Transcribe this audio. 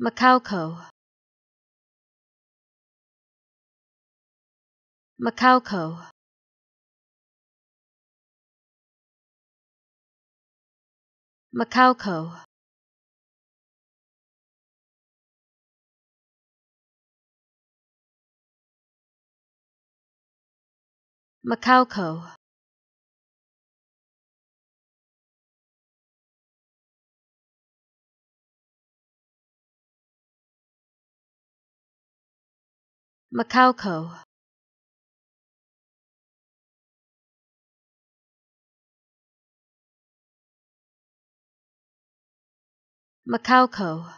Macalco Macalco Macalco Macalco Macalco Macalco